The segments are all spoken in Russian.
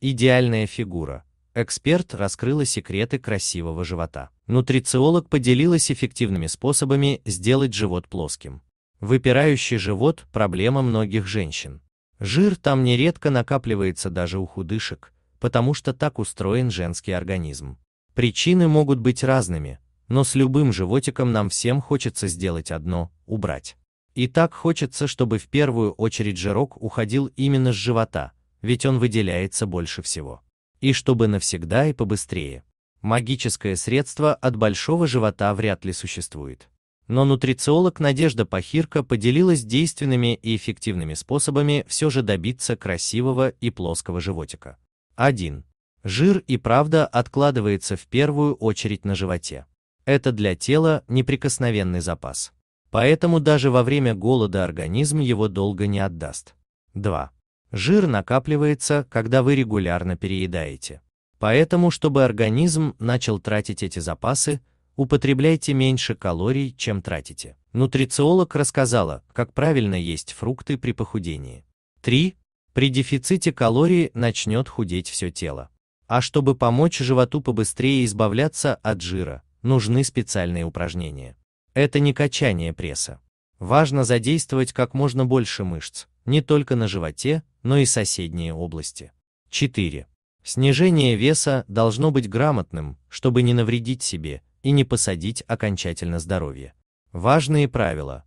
Идеальная фигура. Эксперт раскрыла секреты красивого живота. Нутрициолог поделилась эффективными способами сделать живот плоским. Выпирающий живот – проблема многих женщин. Жир там нередко накапливается даже у худышек, потому что так устроен женский организм. Причины могут быть разными, но с любым животиком нам всем хочется сделать одно – убрать. И так хочется, чтобы в первую очередь жирок уходил именно с живота – ведь он выделяется больше всего. И чтобы навсегда и побыстрее. Магическое средство от большого живота вряд ли существует. Но нутрициолог Надежда Пахирко поделилась действенными и эффективными способами все же добиться красивого и плоского животика. 1. Жир и правда откладывается в первую очередь на животе. Это для тела неприкосновенный запас. Поэтому даже во время голода организм его долго не отдаст. 2. Жир накапливается, когда вы регулярно переедаете. Поэтому, чтобы организм начал тратить эти запасы, употребляйте меньше калорий, чем тратите. Нутрициолог рассказала, как правильно есть фрукты при похудении. 3. При дефиците калорий начнет худеть все тело. А чтобы помочь животу побыстрее избавляться от жира, нужны специальные упражнения. Это не качание пресса. Важно задействовать как можно больше мышц, не только на животе, но и соседние области. 4. Снижение веса должно быть грамотным, чтобы не навредить себе и не посадить окончательно здоровье. Важные правила.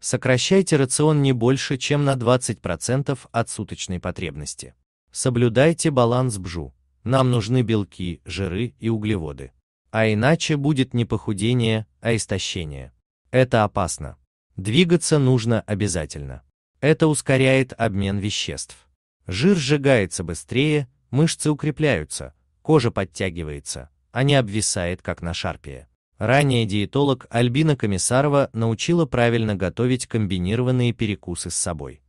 Сокращайте рацион не больше, чем на 20% от суточной потребности. Соблюдайте баланс БЖУ. Нам нужны белки, жиры и углеводы. А иначе будет не похудение, а истощение. Это опасно. Двигаться нужно обязательно. Это ускоряет обмен веществ. Жир сжигается быстрее, мышцы укрепляются, кожа подтягивается, а не обвисает, как на шарпе. Ранее диетолог Альбина Комиссарова научила правильно готовить комбинированные перекусы с собой.